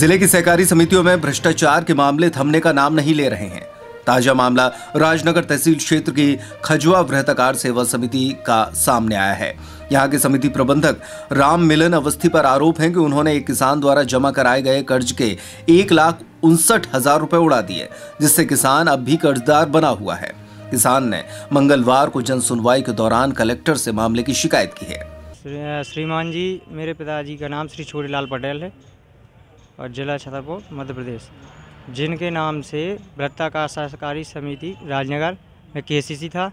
जिले की सहकारी समितियों में भ्रष्टाचार के मामले थमने का नाम नहीं ले रहे हैं ताजा मामला राजनगर तहसील क्षेत्र की खजुआ वृहतकार सेवा समिति का सामने आया है यहाँ के समिति प्रबंधक राम मिलन अवस्थी पर आरोप है कि उन्होंने एक किसान द्वारा जमा कराए गए कर्ज के एक लाख उनसठ हजार रुपए उड़ा दिए जिससे किसान अब भी कर्जदार बना हुआ है किसान ने मंगलवार को जन सुनवाई के दौरान कलेक्टर से मामले की शिकायत की है श्रीमान जी मेरे पिताजी का नाम श्री छोटीलाल पटेल है और जिला छतरपुर मध्य प्रदेश जिनके नाम से वृत्ताकार सहकारी समिति राजनगर में के था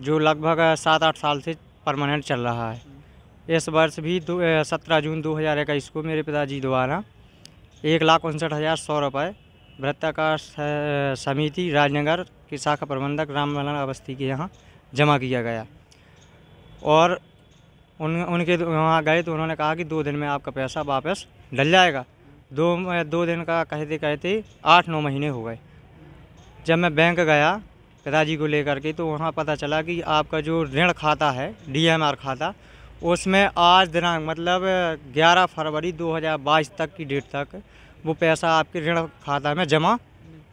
जो लगभग सात आठ साल से परमानेंट चल रहा है इस वर्ष भी दो सत्रह जून दो हज़ार इक्कीस को मेरे पिताजी द्वारा एक लाख उनसठ हज़ार सौ रुपये वृत्ताकार समिति राजनगर के शाखा प्रबंधक राम मलन अवस्थी के यहाँ जमा किया गया और उन उनके वहाँ गए तो उन्होंने कहा कि दो दिन में आपका पैसा वापस डल जाएगा दो दो दिन का कहते कहते आठ नौ महीने हो गए जब मैं बैंक गया पिताजी को लेकर के तो वहाँ पता चला कि आपका जो ऋण खाता है डीएमआर खाता उसमें आज दिनांक मतलब 11 फरवरी 2022 तक की डेट तक वो पैसा आपके ऋण खाता में जमा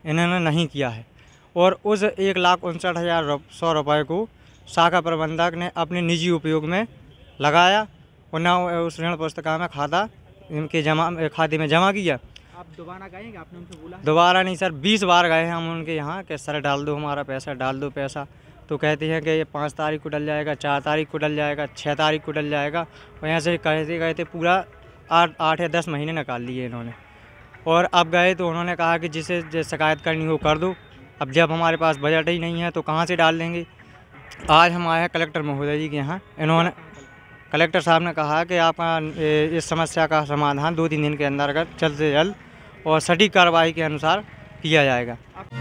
इन्होंने नहीं किया है और उस एक लाख उनसठ हज़ार सौ रुपये को शाखा प्रबंधक ने अपने निजी उपयोग में लगाया और न उस ऋण पुस्तिका में खाता इनके जमा खाते में जमा किया आप दोबारा गए आपने उनसे बोला दोबारा नहीं सर बीस बार गए हैं हम उनके यहाँ कि सर डाल दो हमारा पैसा डाल दो पैसा तो कहते हैं कि ये पाँच तारीख को डल जाएगा चार तारीख को डल जाएगा छः तारीख को डल जाएगा और यहाँ से कहते कहते पूरा आठ आठ या दस महीने निकाल लिए इन्होंने और अब गए तो उन्होंने कहा कि जिसे शिकायत करनी हो कर दो अब जब हमारे पास बजट ही नहीं है तो कहाँ से डाल देंगे आज हम आए हैं कलेक्टर महोदय जी के यहाँ इन्होंने कलेक्टर साहब ने कहा कि आप इस समस्या का समाधान दो तीन दिन के अंदर जल्द से जल्द और सटीक कार्रवाई के अनुसार किया जाएगा